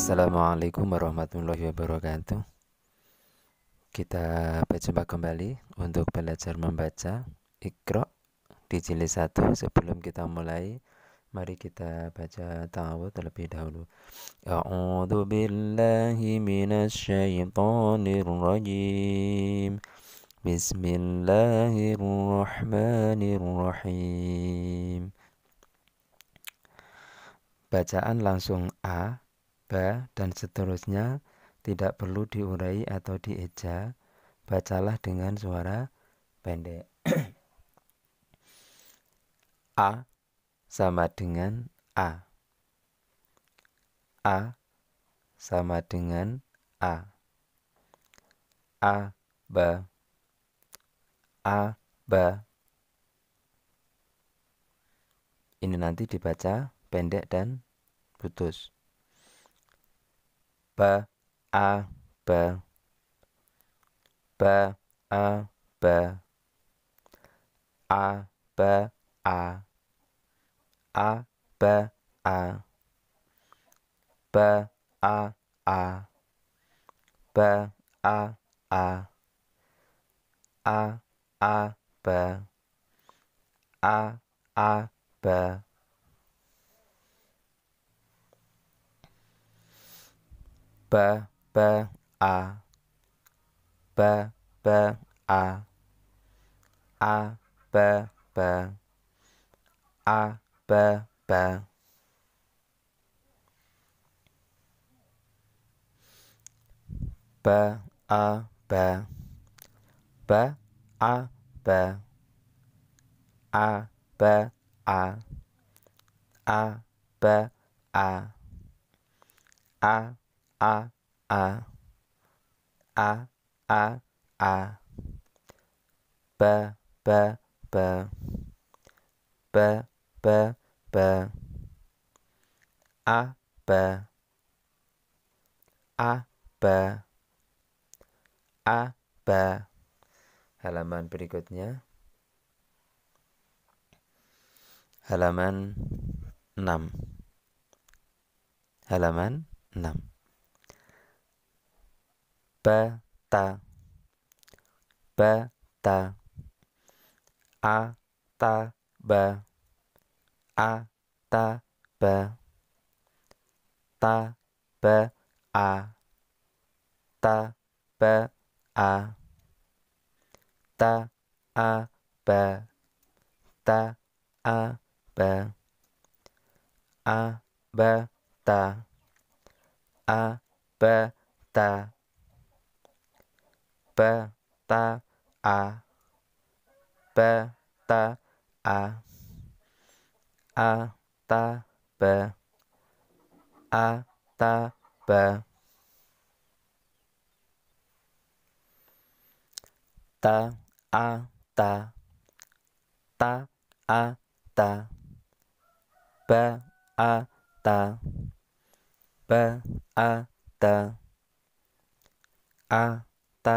Assalamualaikum warahmatullahi wabarakatuh Kita berjumpa kembali untuk belajar membaca Iqra di jilid 1 Sebelum kita mulai Mari kita baca tahu terlebih dahulu A'udhu billahi minasyaitonir rajim Bismillahirrahmanirrahim Bacaan langsung A ba, dan seterusnya tidak perlu diurai atau dieja, bacalah dengan suara pendek. A sama dengan A. A sama dengan A. A ba A ba Ini nanti dibaca pendek dan putus. ba a ba ba a ba a ba a a ba a ba a a ba ba a a ba ba ba a ba ba a a ba ba a ba ba ba a ba ba a ba a ba a a ba a a a a a a a b b b b b b a b a b a b halaman berikutnya halaman 6 halaman 6 bata bata a ta ba a ta ta ta a ba a ta a ba ta a ba a ba ta a ba ta ba ta a ba ta a a ta ba a ta ba ta a ta ta a ta ba a ta ba a ta a ta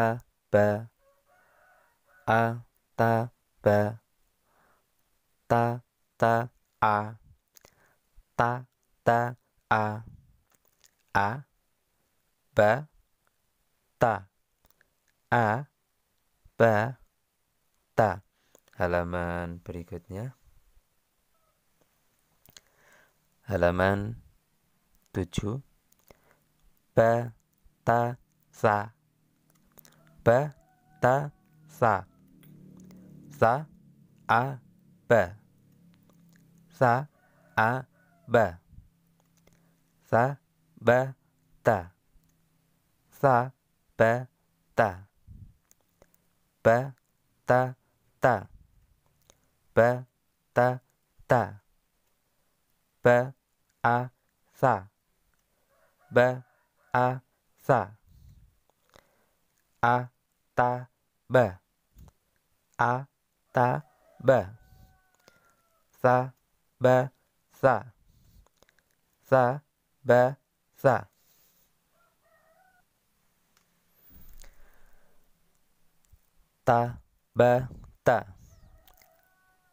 ba a ta ba ta ta a ta ta a a ba ta a ba ta halaman berikutnya halaman 7 ba ta sa ba ta sa sa a ba sa a ba sa ba ta sa ba ta ba ta ta ba ta ta ba a sa ba a sa a ta ba a ta ba sa ba sa sa ba sa ta ba ta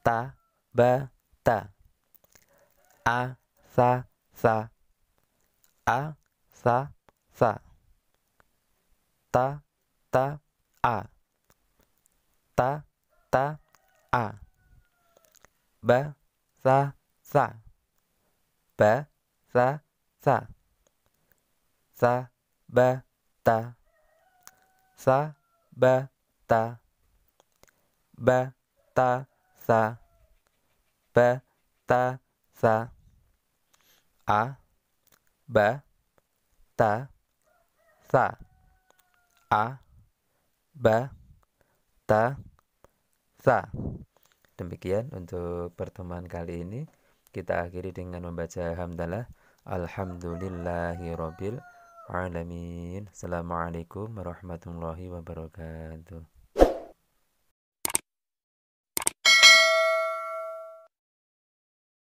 ta ba ta a sa sa a sa sa ta ta a ta ta a ba sa sa ba sa sa sa ba ta sa ba ta ba ta sa ba ta sa a ba ta sa a ba, ta, tha. Demikian untuk pertemuan kali ini. Kita akhiri dengan membaca hamdalah. Alhamdulillahirabbil alamin. Assalamualaikum warahmatullahi wabarakatuh.